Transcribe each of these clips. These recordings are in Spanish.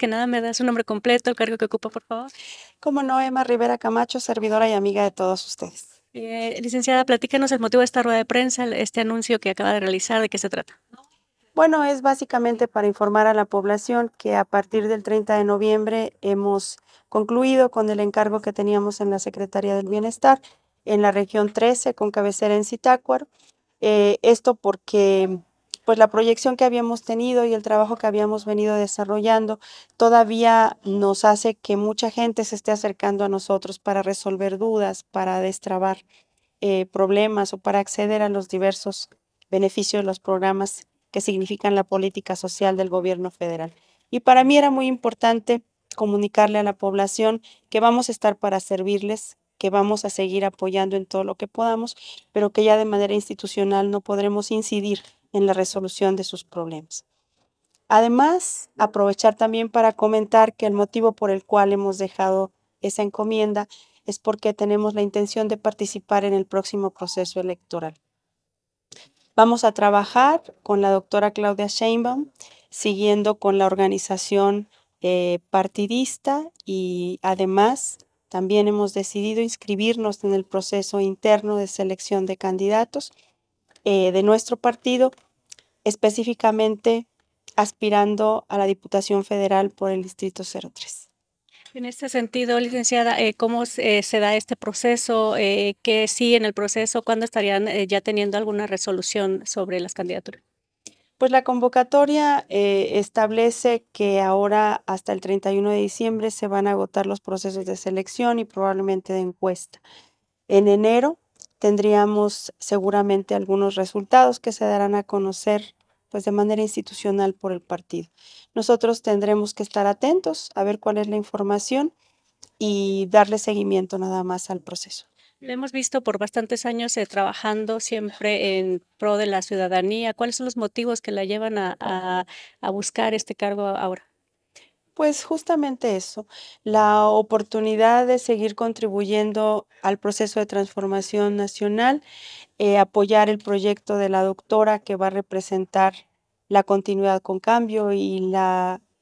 que nada me da su nombre completo, el cargo que ocupa, por favor. Como no, Emma Rivera Camacho, servidora y amiga de todos ustedes. Eh, licenciada, platícanos el motivo de esta rueda de prensa, este anuncio que acaba de realizar, ¿de qué se trata? Bueno, es básicamente para informar a la población que a partir del 30 de noviembre hemos concluido con el encargo que teníamos en la Secretaría del Bienestar en la región 13 con cabecera en Zitácuaro. Eh, esto porque pues la proyección que habíamos tenido y el trabajo que habíamos venido desarrollando todavía nos hace que mucha gente se esté acercando a nosotros para resolver dudas, para destrabar eh, problemas o para acceder a los diversos beneficios de los programas que significan la política social del gobierno federal. Y para mí era muy importante comunicarle a la población que vamos a estar para servirles, que vamos a seguir apoyando en todo lo que podamos, pero que ya de manera institucional no podremos incidir en la resolución de sus problemas. Además, aprovechar también para comentar que el motivo por el cual hemos dejado esa encomienda es porque tenemos la intención de participar en el próximo proceso electoral. Vamos a trabajar con la doctora Claudia Sheinbaum, siguiendo con la organización eh, partidista y además también hemos decidido inscribirnos en el proceso interno de selección de candidatos eh, de nuestro partido, específicamente aspirando a la Diputación Federal por el Distrito 03. En este sentido, licenciada, eh, ¿cómo eh, se da este proceso? ¿Qué sí en el proceso? ¿Cuándo estarían ya teniendo alguna resolución sobre las candidaturas? Pues la convocatoria establece que ahora hasta el 31 de diciembre se van a agotar los procesos de selección y probablemente de encuesta. En enero tendríamos seguramente algunos resultados que se darán a conocer pues de manera institucional por el partido. Nosotros tendremos que estar atentos a ver cuál es la información y darle seguimiento nada más al proceso. Lo hemos visto por bastantes años eh, trabajando siempre en pro de la ciudadanía. ¿Cuáles son los motivos que la llevan a buscar este cargo ahora? Pues justamente eso, la oportunidad de seguir contribuyendo al proceso de transformación nacional, eh, apoyar el proyecto de la doctora que va a representar la continuidad con cambio y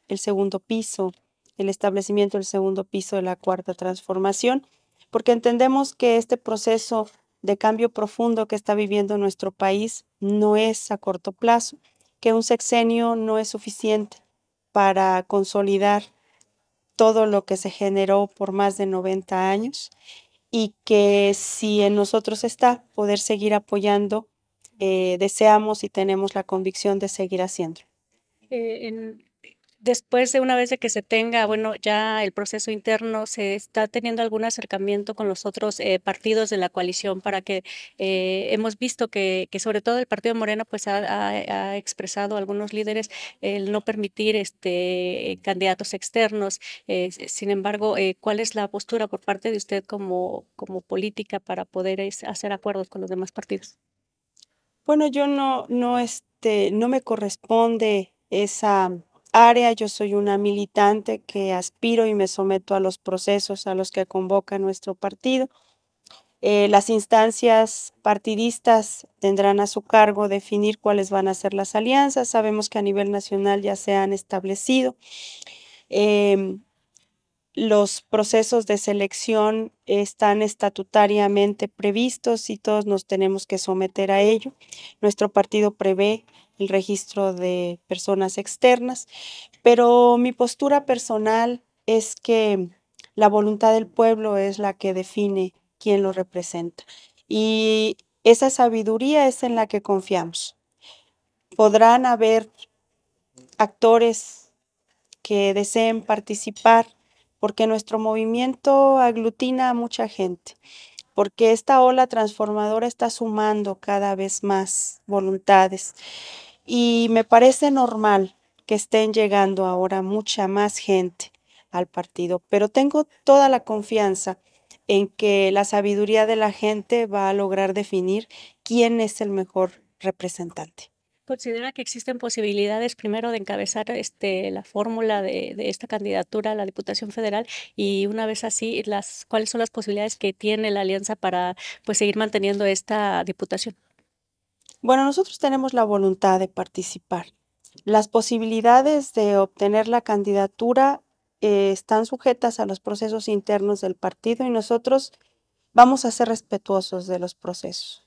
el segundo piso, el establecimiento del segundo piso de la cuarta transformación, porque entendemos que este proceso de cambio profundo que está viviendo nuestro país no es a corto plazo, que un sexenio no es suficiente para consolidar todo lo que se generó por más de 90 años y que si en nosotros está poder seguir apoyando, eh, deseamos y tenemos la convicción de seguir haciendo. Eh, después de una vez de que se tenga, bueno, ya el proceso interno, se está teniendo algún acercamiento con los otros eh, partidos de la coalición para que eh, hemos visto que, sobre todo el partido Morena pues ha, expresado algunos líderes el no permitir este candidatos externos. Eh, sin embargo, ¿cuál es la postura por parte de usted como, como política para poder hacer acuerdos con los demás partidos? Bueno, yo no, no, este, no me corresponde esa área yo soy una militante que aspiro y me someto a los procesos a los que convoca nuestro partido. Eh, las instancias partidistas tendrán a su cargo definir cuáles van a ser las alianzas. Sabemos que a nivel nacional ya se han establecido. Em, los procesos de selección están estatutariamente previstos y todos nos tenemos que someter a ello. Nuestro partido prevé el registro de personas externas, pero mi postura personal es que la voluntad del pueblo es la que define quién lo representa. Y esa sabiduría es en la que confiamos. Podrán haber actores que deseen participar porque nuestro movimiento aglutina a mucha gente, porque esta ola transformadora está sumando cada vez más voluntades. Y me parece normal que estén llegando ahora mucha más gente al partido, pero tengo toda la confianza en que la sabiduría de la gente va a lograr definir quién es el mejor representante. ¿Considera que existen posibilidades primero de encabezar este, la fórmula de, esta candidatura a la Diputación Federal y una vez así, las, cuáles son las posibilidades que tiene la Alianza para pues, seguir manteniendo esta Diputación? Bueno, nosotros tenemos la voluntad de participar. Las posibilidades de obtener la candidatura eh, están sujetas a los procesos internos del partido y nosotros vamos a ser respetuosos de los procesos.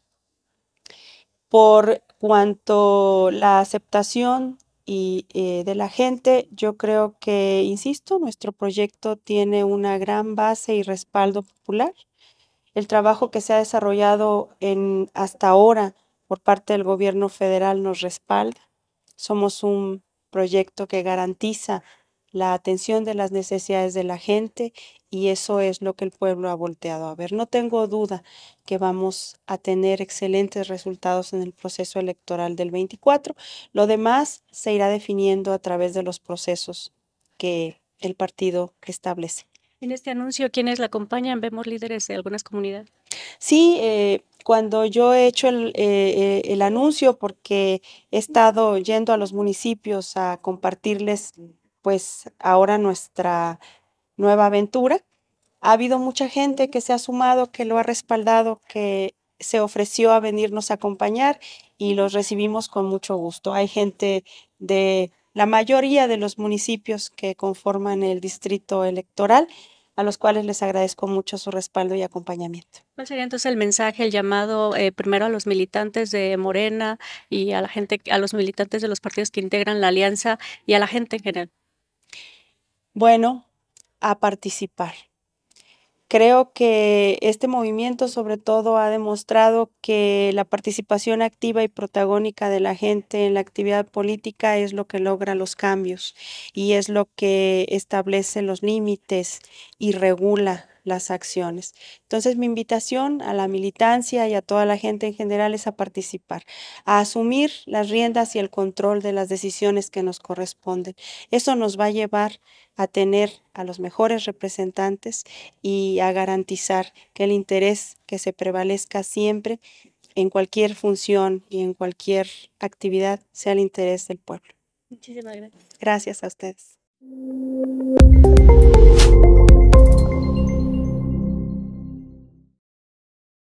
Por cuanto la aceptación y, eh, de la gente, yo creo que, insisto, nuestro proyecto tiene una gran base y respaldo popular. El trabajo que se ha desarrollado hasta ahora por parte del gobierno federal nos respalda. Somos un proyecto que garantiza la atención de las necesidades de la gente y eso es lo que el pueblo ha volteado a ver. No tengo duda que vamos a tener excelentes resultados en el proceso electoral del 24. Lo demás se irá definiendo a través de los procesos que el partido establece. En este anuncio, ¿quiénes la acompañan? Vemos líderes de algunas comunidades. Sí, eh, cuando yo he hecho el, eh, eh, el, anuncio, porque he estado yendo a los municipios a compartirles, pues ahora nuestra nueva aventura, ha habido mucha gente que se ha sumado, que lo ha respaldado, que se ofreció a venirnos a acompañar y los recibimos con mucho gusto. Hay gente de la mayoría de los municipios que conforman el distrito electoral, a los cuales les agradezco mucho su respaldo y acompañamiento. ¿Cuál sería entonces el mensaje, el llamado eh, primero a los militantes de Morena y a la gente, a los militantes de los partidos que integran la alianza y a la gente en general? Bueno, a participar Creo que este movimiento sobre todo ha demostrado que la participación activa y protagónica de la gente en la actividad política es lo que logra los cambios y es lo que establece los límites y regula las acciones. Entonces, mi invitación a la militancia y a toda la gente en general es a participar, a asumir las riendas y el control de las decisiones que nos corresponden. Eso nos va a llevar a tener a los mejores representantes y a garantizar que el interés que se prevalezca siempre en cualquier función y en cualquier actividad sea el interés del pueblo. Muchísimas gracias. Gracias a ustedes.